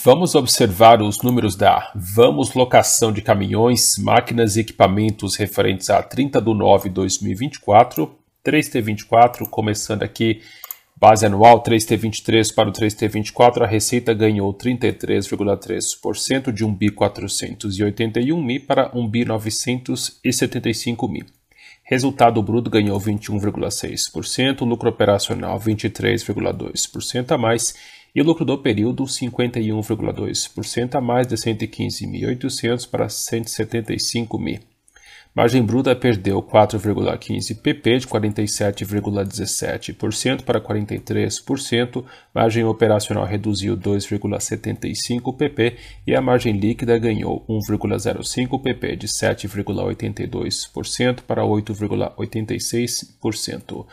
Vamos observar os números da Vamos Locação de Caminhões, Máquinas e Equipamentos referentes a 30 de 9 de 2024, 3T24, começando aqui, base anual 3T23 para o 3T24, a receita ganhou 33,3% de 1 bi 481 mil para 1 bi 975 mil. Resultado bruto ganhou 21,6%, lucro operacional 23,2% a mais e o lucro do período 51,2% a mais de 115.800 para 175.000. Margem bruta perdeu 4,15 pp de 47,17% para 43%, margem operacional reduziu 2,75 pp e a margem líquida ganhou 1,05 pp de 7,82% para 8,86%.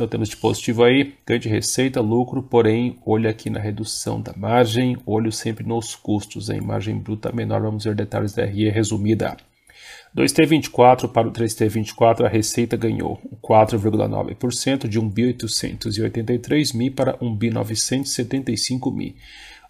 Então temos de positivo aí, ganho de receita, lucro, porém, olho aqui na redução da margem, olho sempre nos custos, a margem bruta menor, vamos ver detalhes da RE resumida. 2T24 para o 3T24, a receita ganhou 4,9% de 1.883.000 para 1.975.000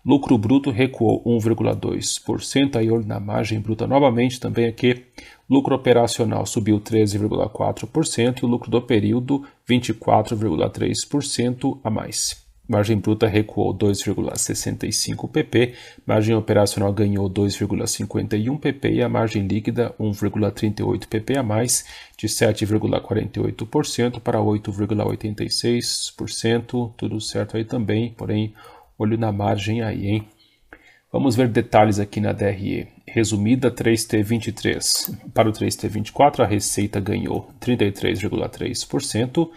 lucro bruto recuou 1,2%, aí na margem bruta novamente também aqui, lucro operacional subiu 13,4% e o lucro do período 24,3% a mais. Margem bruta recuou 2,65 pp, margem operacional ganhou 2,51 pp e a margem líquida 1,38 pp a mais, de 7,48% para 8,86%, tudo certo aí também, porém Olho na margem aí, hein? Vamos ver detalhes aqui na DRE. Resumida 3T23. Para o 3T24, a receita ganhou 33,3%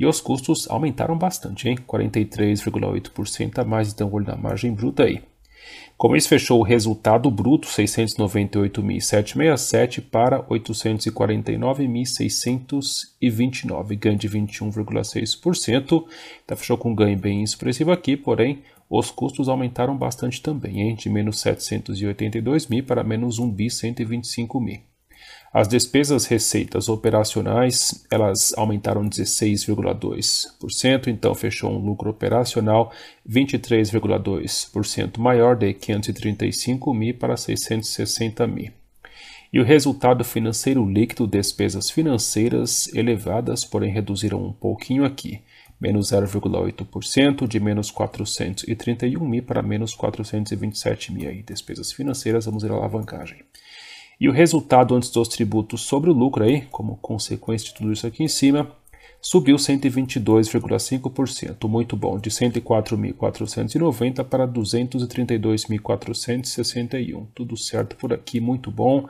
e os custos aumentaram bastante, hein? 43,8% a mais, então olho na margem bruta aí. Como eles fechou o resultado bruto 698.767 para 849.629, ganho de 21,6%. Tá fechou com um ganho bem expressivo aqui, porém os custos aumentaram bastante também, de menos 782 mil para menos 1 bi 125 mil. As despesas receitas operacionais, elas aumentaram 16,2%, então fechou um lucro operacional 23,2% maior de 535 mil para 660 mil. E o resultado financeiro líquido, despesas financeiras elevadas, porém reduziram um pouquinho aqui menos 0,8%, de menos 431 mil para menos 427 mil. Aí, despesas financeiras, vamos ver a alavancagem. E o resultado antes dos tributos sobre o lucro, aí, como consequência de tudo isso aqui em cima, subiu 122,5%, muito bom, de 104.490 para 232.461. Tudo certo por aqui, muito bom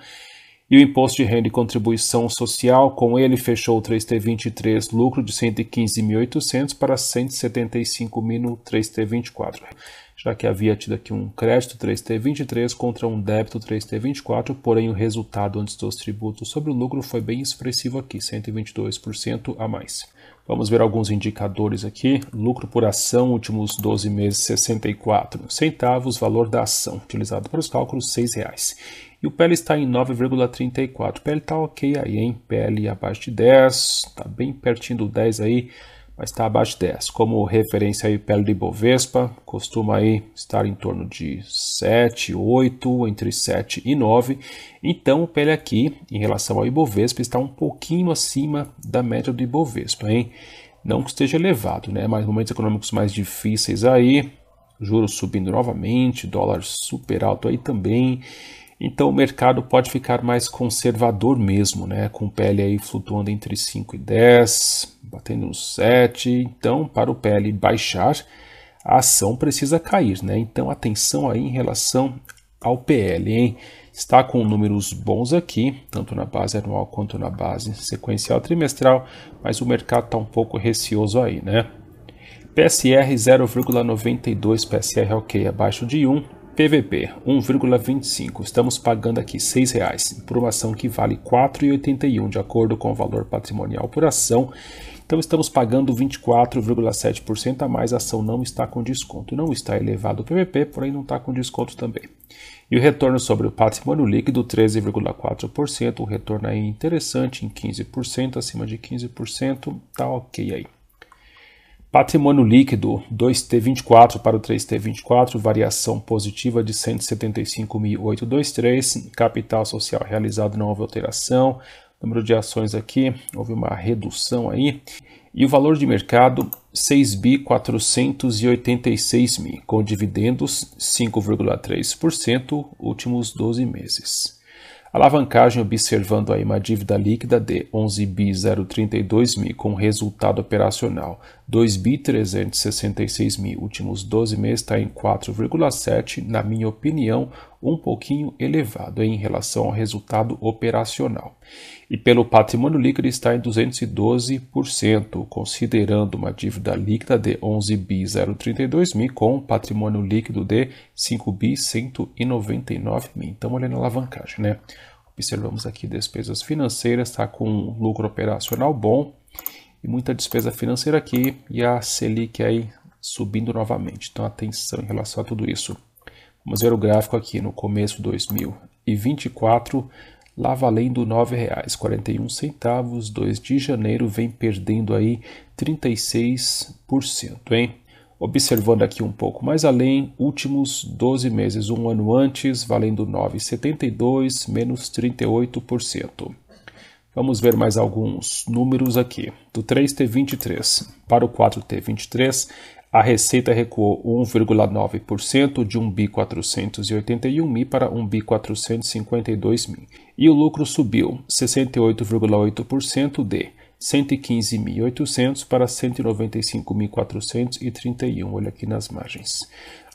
e o imposto de renda e contribuição social, com ele fechou o 3T23 lucro de 115.800 para 175.000 no 3T24, já que havia tido aqui um crédito 3T23 contra um débito 3T24, porém o resultado antes dos tributos sobre o lucro foi bem expressivo aqui, 122% a mais. Vamos ver alguns indicadores aqui. Lucro por ação, últimos 12 meses, 64 centavos. Valor da ação, utilizado para os cálculos, R$ 6,00. E o PL está em 9,34. O PL está ok aí, hein? PL abaixo de 10, está bem pertinho do 10 aí, mas está abaixo de 10. Como referência aí, PL de Bovespa costuma aí estar em torno de 7, 8, entre 7 e 9. Então o PL aqui, em relação ao Ibovespa, está um pouquinho acima da média do Ibovespa, hein? Não que esteja elevado, né? Mas momentos econômicos mais difíceis aí, juros subindo novamente, dólar super alto aí também. Então o mercado pode ficar mais conservador mesmo, né? com PL aí flutuando entre 5 e 10, batendo nos 7. Então, para o PL baixar, a ação precisa cair. Né? Então, atenção aí em relação ao PL. Hein? Está com números bons aqui, tanto na base anual quanto na base sequencial trimestral, mas o mercado está um pouco receoso aí. Né? PSR 0,92, PSR ok, abaixo de 1, PVP 1,25. Estamos pagando aqui R$ 6,00 por uma ação que vale R$ 4,81 de acordo com o valor patrimonial por ação. Então estamos pagando 24,7% a mais. A ação não está com desconto. Não está elevado o PVP, porém não está com desconto também. E o retorno sobre o patrimônio líquido, 13,4%. O retorno aí interessante em 15%, acima de 15%. está ok aí. Patrimônio líquido 2T24 para o 3T24, variação positiva de 175.823. Capital social realizado não houve alteração. Número de ações aqui, houve uma redução aí. E o valor de mercado 6 486 mil, com dividendos 5,3%, últimos 12 meses. Alavancagem observando aí uma dívida líquida de 11 032 mil, com resultado operacional 2 bi 366 mil. Últimos 12 meses está em 4,7, na minha opinião, um pouquinho elevado em relação ao resultado operacional. E pelo patrimônio líquido está em 212%, considerando uma dívida líquida de 11 bi 032 mil com patrimônio líquido de 5 bi 199 mil. Então olhando a alavancagem, né? Observamos aqui despesas financeiras, está com um lucro operacional bom, e muita despesa financeira aqui e a Selic aí subindo novamente. Então atenção em relação a tudo isso. Vamos ver o gráfico aqui no começo de 2024, lá valendo R$ 9,41, 2 de janeiro vem perdendo aí 36%, hein? Observando aqui um pouco mais além, últimos 12 meses, um ano antes, valendo 9,72 menos 38%. Vamos ver mais alguns números aqui. Do 3T23 para o 4T23, a receita recuou 1,9% de 1 481 mil para 1 452 mil. E o lucro subiu 68,8% de 115.800 para 195.431, olha aqui nas margens.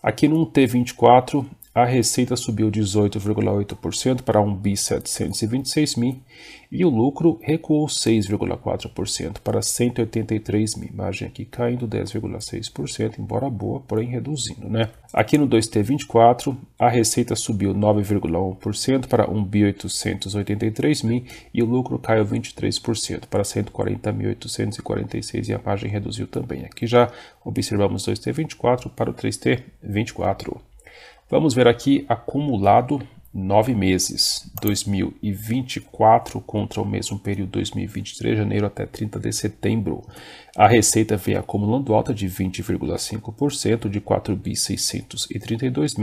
Aqui no T24, a receita subiu 18,8% para 1 bi 726 mil e o lucro recuou 6,4% para 183 mil. Margem aqui caindo 10,6%, embora boa, porém reduzindo, né? Aqui no 2T24, a receita subiu 9,1% para 1 bi 883 mil e o lucro caiu 23% para 140.846 e a margem reduziu também. Aqui já observamos 2T24 para o 3T24. Vamos ver aqui acumulado nove meses, 2024 contra o mesmo período 2023, janeiro até 30 de setembro. A receita vem acumulando alta de 20,5%, de 4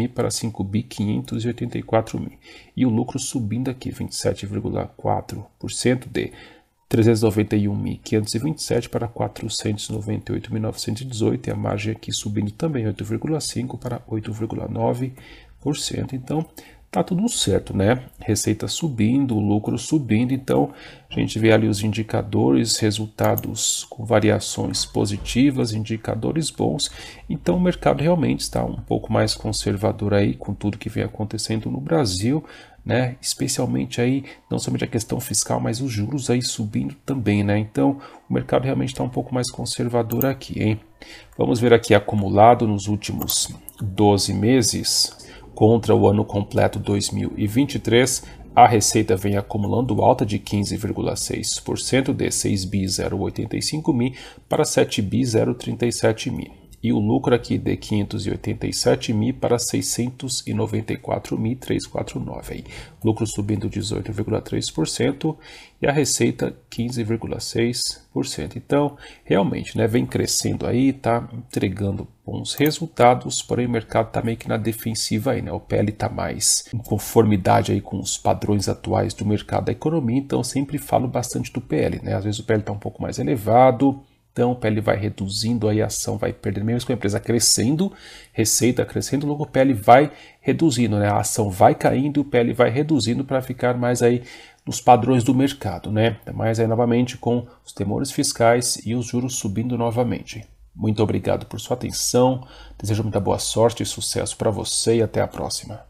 mil para 5 mil, e o lucro subindo aqui 27,4% de 391.527 para 498.918 e a margem aqui subindo também 8,5 para 8,9%. Então, tá tudo certo, né? Receita subindo, lucro subindo, então a gente vê ali os indicadores, resultados com variações positivas, indicadores bons. Então o mercado realmente está um pouco mais conservador aí com tudo que vem acontecendo no Brasil, né? Especialmente aí não somente a questão fiscal, mas os juros aí subindo também, né? Então o mercado realmente está um pouco mais conservador aqui, hein? Vamos ver aqui acumulado nos últimos 12 meses Contra o ano completo 2023, a receita vem acumulando alta de 15,6% de 6 bi 085 mil para 7 bi 037 mil e o lucro aqui de 587 mil para 694.349 aí. Lucro subindo 18,3% e a receita 15,6%. Então, realmente, né, vem crescendo aí, tá entregando bons resultados, porém o mercado tá meio que na defensiva aí, né? O PL está mais em conformidade aí com os padrões atuais do mercado da economia, então sempre falo bastante do PL, né? Às vezes o PL está um pouco mais elevado, então, o PL vai reduzindo, aí a ação vai perdendo, mesmo com a empresa crescendo, receita crescendo, logo o PL vai reduzindo, né? A ação vai caindo, o PL vai reduzindo para ficar mais aí nos padrões do mercado, né? Mas aí novamente com os temores fiscais e os juros subindo novamente. Muito obrigado por sua atenção. Desejo muita boa sorte e sucesso para você e até a próxima.